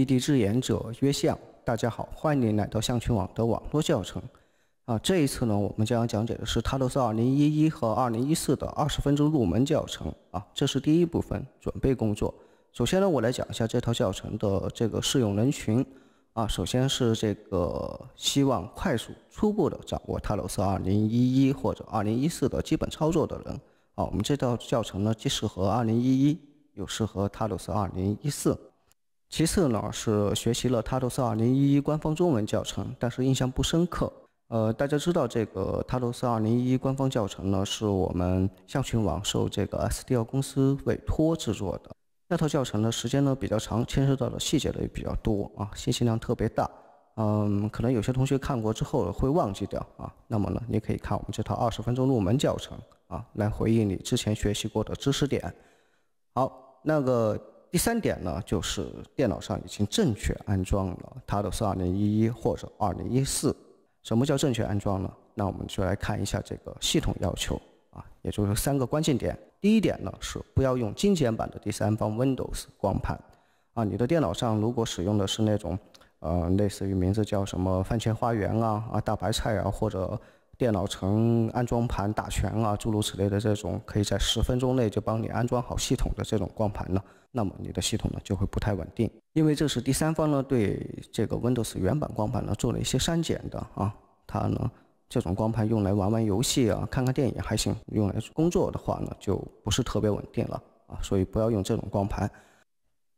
异地志愿者约相，大家好，欢迎您来到象群网的网络教程。啊，这一次呢，我们将讲解的是塔罗斯2011和2014的二十分钟入门教程。啊，这是第一部分准备工作。首先呢，我来讲一下这套教程的这个适用人群。啊，首先是这个希望快速初步的掌握塔罗斯2011或者2014的基本操作的人。啊，我们这套教程呢，既适合2011，又适合塔罗斯2014。其次呢，是学习了 Tado 2011官方中文教程，但是印象不深刻。呃，大家知道这个 Tado 2011官方教程呢，是我们象群网受这个 SDL 公司委托制作的。那套教程呢，时间呢比较长，牵涉到的细节呢也比较多啊，信息量特别大。嗯，可能有些同学看过之后会忘记掉啊。那么呢，你可以看我们这套二十分钟入门教程啊，来回忆你之前学习过的知识点。好，那个。第三点呢，就是电脑上已经正确安装了，它都是2011或者2014。什么叫正确安装呢？那我们就来看一下这个系统要求啊，也就是三个关键点。第一点呢是不要用精简版的第三方 Windows 光盘啊，你的电脑上如果使用的是那种，呃，类似于名字叫什么番茄花园啊、啊大白菜啊或者。电脑城安装盘打拳啊，诸如此类的这种，可以在十分钟内就帮你安装好系统的这种光盘呢，那么你的系统呢就会不太稳定，因为这是第三方呢对这个 Windows 原版光盘呢做了一些删减的啊，它呢这种光盘用来玩玩游戏啊、看看电影还行，用来工作的话呢就不是特别稳定了啊，所以不要用这种光盘。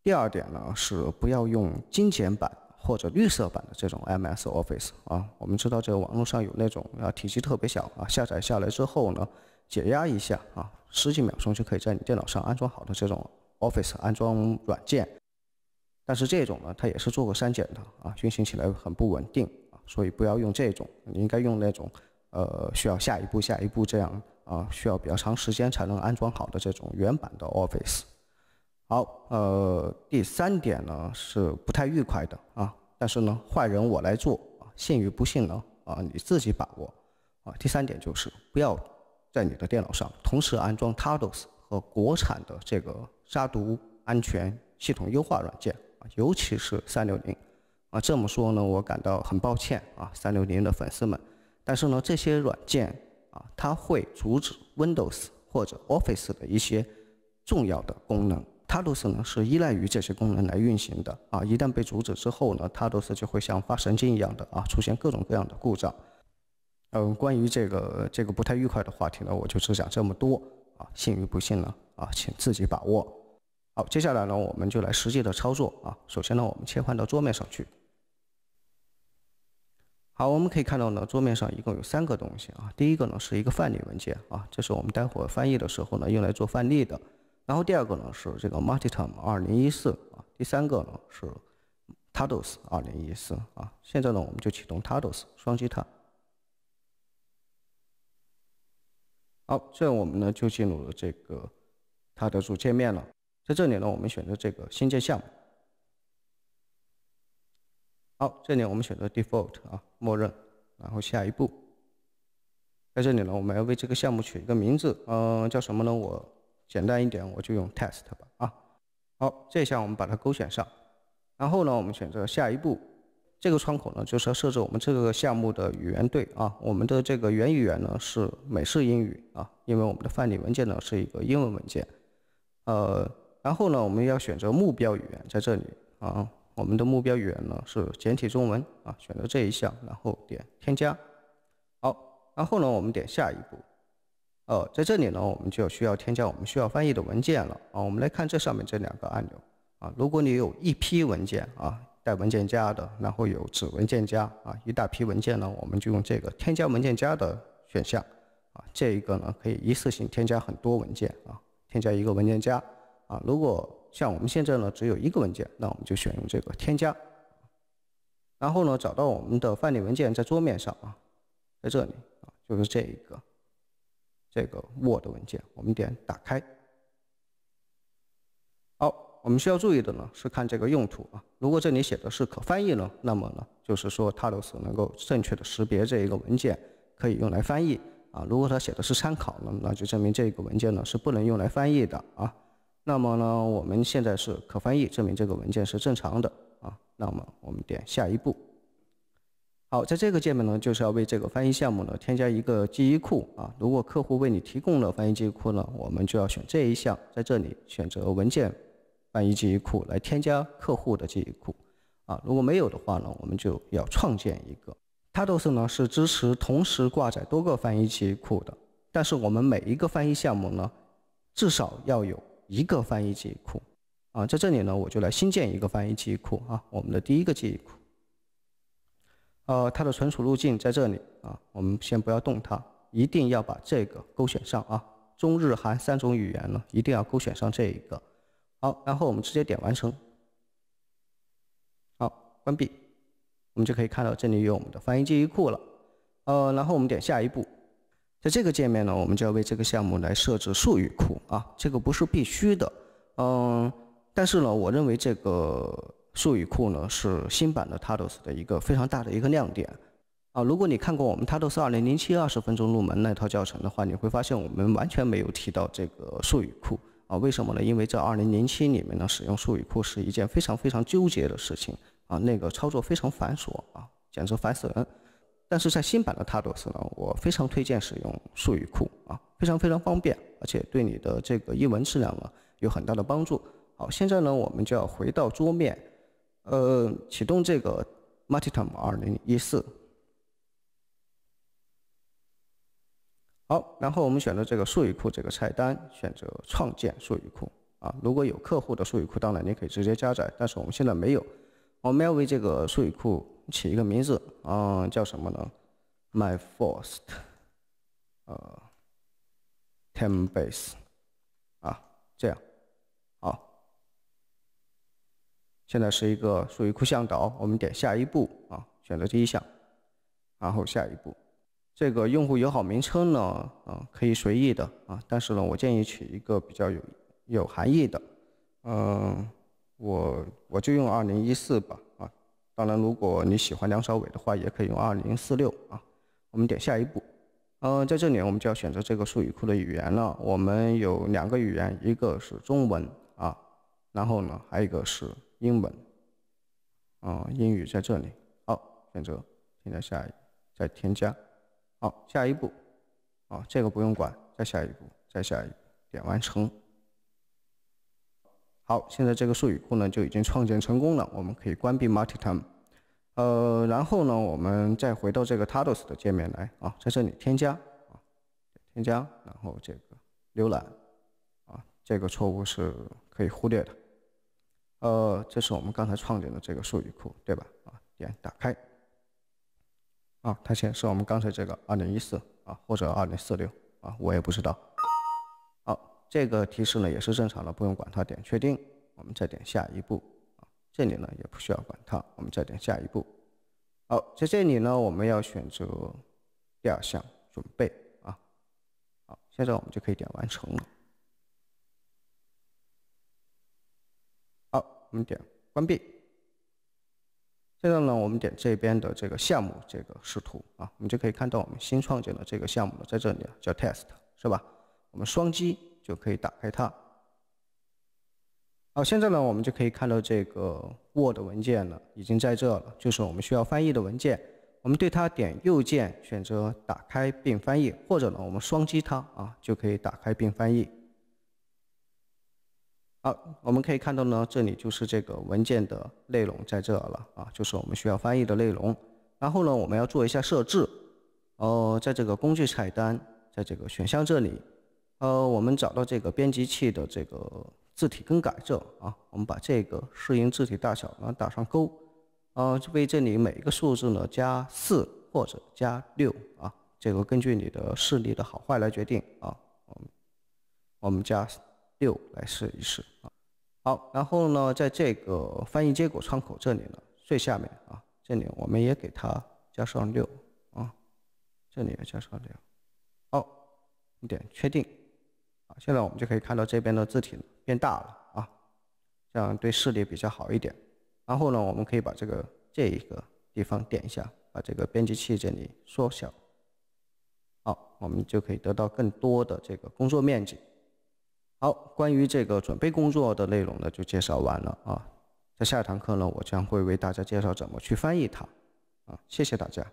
第二点呢是不要用精简版。或者绿色版的这种 MS Office 啊，我们知道这个网络上有那种啊体积特别小啊，下载下来之后呢，解压一下啊，十几秒钟就可以在你电脑上安装好的这种 Office 安装软件。但是这种呢，它也是做过删减的啊，运行起来很不稳定啊，所以不要用这种，你应该用那种呃需要下一步下一步这样啊，需要比较长时间才能安装好的这种原版的 Office。好，呃，第三点呢是不太愉快的啊，但是呢，坏人我来做啊，信与不信呢啊，你自己把握啊。第三点就是不要在你的电脑上同时安装 t r d o s 和国产的这个杀毒、安全系统优化软件啊，尤其是三六零啊。这么说呢，我感到很抱歉啊，三六零的粉丝们，但是呢，这些软件啊，它会阻止 Windows 或者 Office 的一些重要的功能。它都是呢，是依赖于这些功能来运行的啊！一旦被阻止之后呢，它都是就会像发神经一样的啊，出现各种各样的故障。嗯，关于这个这个不太愉快的话题呢，我就只讲这么多啊！信与不信呢，啊，请自己把握。好，接下来呢，我们就来实际的操作啊。首先呢，我们切换到桌面上去。好，我们可以看到呢，桌面上一共有三个东西啊。第一个呢，是一个范例文件啊，这是我们待会儿翻译的时候呢用来做范例的。然后第二个呢是这个 m a t i t o m 2014啊，第三个呢是 t a d o l e s 2014啊。现在呢我们就启动 t a d o l e s 双击它。好，这样我们呢就进入了这个它的主界面了。在这里呢我们选择这个新建项目。好，这里我们选择 Default 啊，默认，然后下一步。在这里呢我们要为这个项目取一个名字，嗯，叫什么呢？我。简单一点，我就用 test 吧啊。好，这项我们把它勾选上，然后呢，我们选择下一步。这个窗口呢，就是要设置我们这个项目的语言对啊，我们的这个原语言呢是美式英语啊，因为我们的范例文件呢是一个英文文件。呃，然后呢，我们要选择目标语言，在这里啊，我们的目标语言呢是简体中文啊，选择这一项，然后点添加。好，然后呢，我们点下一步。呃，在这里呢，我们就需要添加我们需要翻译的文件了啊。我们来看这上面这两个按钮啊。如果你有一批文件啊，带文件夹的，然后有子文件夹啊，一大批文件呢，我们就用这个添加文件夹的选项啊。这一个呢，可以一次性添加很多文件啊。添加一个文件夹啊。如果像我们现在呢，只有一个文件，那我们就选用这个添加，然后呢，找到我们的翻译文件在桌面上啊，在这里啊，就是这一个。这个 Word 文件，我们点打开。好，我们需要注意的呢是看这个用途啊。如果这里写的是可翻译呢，那么呢就是说 t a u s 能够正确的识别这一个文件可以用来翻译啊。如果它写的是参考呢，那就证明这个文件呢是不能用来翻译的啊。那么呢我们现在是可翻译，证明这个文件是正常的啊。那么我们点下一步。好，在这个界面呢，就是要为这个翻译项目呢添加一个记忆库啊。如果客户为你提供了翻译记忆库呢，我们就要选这一项，在这里选择文件翻译记忆库来添加客户的记忆库啊。如果没有的话呢，我们就要创建一个。它都是呢是支持同时挂载多个翻译记忆库的，但是我们每一个翻译项目呢，至少要有一个翻译记忆库啊。在这里呢，我就来新建一个翻译记忆库啊，我们的第一个记忆库。呃，它的存储路径在这里啊，我们先不要动它，一定要把这个勾选上啊。中日韩三种语言呢，一定要勾选上这一个。好，然后我们直接点完成。好，关闭，我们就可以看到这里有我们的翻译记忆库了。呃，然后我们点下一步，在这个界面呢，我们就要为这个项目来设置术语库啊，这个不是必须的。嗯，但是呢，我认为这个。术语库呢是新版的 TadOS 的一个非常大的一个亮点啊！如果你看过我们 TadOS 二零零七二十分钟入门那套教程的话，你会发现我们完全没有提到这个术语库啊！为什么呢？因为在二零零七里面呢，使用术语库是一件非常非常纠结的事情啊，那个操作非常繁琐啊，简直烦死人！但是在新版的 TadOS 呢，我非常推荐使用术语库啊，非常非常方便，而且对你的这个译文质量呢有很大的帮助。好，现在呢，我们就要回到桌面。呃，启动这个 Matium 二零一四。好，然后我们选择这个数据库这个菜单，选择创建数据库。啊，如果有客户的数据库，当然你可以直接加载，但是我们现在没有，我们要为这个数据库起一个名字。啊，叫什么呢？My First，呃 t e m Base，啊，这样。现在是一个数据库向导，我们点下一步啊，选择第一项，然后下一步，这个用户友好名称呢，啊，可以随意的啊，但是呢，我建议取一个比较有有含义的，嗯，我我就用二零一四吧啊，当然如果你喜欢梁朝伟的话，也可以用二零四六啊，我们点下一步，嗯，在这里我们就要选择这个数语库的语言了，我们有两个语言，一个是中文啊，然后呢，还有一个是。英文，哦，英语在这里。好，选择添加下一，再添加。好，下一步，啊，这个不用管。再下一步，再下一步，点完成。好，现在这个术语库呢就已经创建成功了。我们可以关闭 m u l t i t i m e 呃，然后呢，我们再回到这个 Tardos 的界面来啊，在这里添加啊，添加，然后这个浏览啊，这个错误是可以忽略的。呃，这是我们刚才创建的这个数据库，对吧？啊，点打开。啊，它显示我们刚才这个二零一四啊，或者二零四六啊，我也不知道。好，这个提示呢也是正常的，不用管它。点确定，我们再点下一步。啊，这里呢也不需要管它，我们再点下一步。好，在这里呢我们要选择第二项准备。啊，好，现在我们就可以点完成了。我们点关闭。现在呢，我们点这边的这个项目这个视图啊，我们就可以看到我们新创建的这个项目了，在这里叫 Test，是吧？我们双击就可以打开它。好，现在呢，我们就可以看到这个 Word 文件了，已经在这了，就是我们需要翻译的文件。我们对它点右键选择打开并翻译，或者呢，我们双击它啊，就可以打开并翻译。好，我们可以看到呢，这里就是这个文件的内容在这儿了啊，就是我们需要翻译的内容。然后呢，我们要做一下设置，呃，在这个工具菜单，在这个选项这里，呃，我们找到这个编辑器的这个字体更改这啊，我们把这个适应字体大小呢打上勾，呃，为这里每一个数字呢加四或者加六啊，这个根据你的视力的好坏来决定啊。我们我们加。六来试一试啊，好，然后呢，在这个翻译结果窗口这里呢，最下面啊，这里我们也给它加上六啊，这里也加上六，你点确定啊，现在我们就可以看到这边的字体变大了啊，这样对视力比较好一点。然后呢，我们可以把这个这一个地方点一下，把这个编辑器这里缩小，好，我们就可以得到更多的这个工作面积。好，关于这个准备工作的内容呢，就介绍完了啊。在下一堂课呢，我将会为大家介绍怎么去翻译它啊。谢谢大家。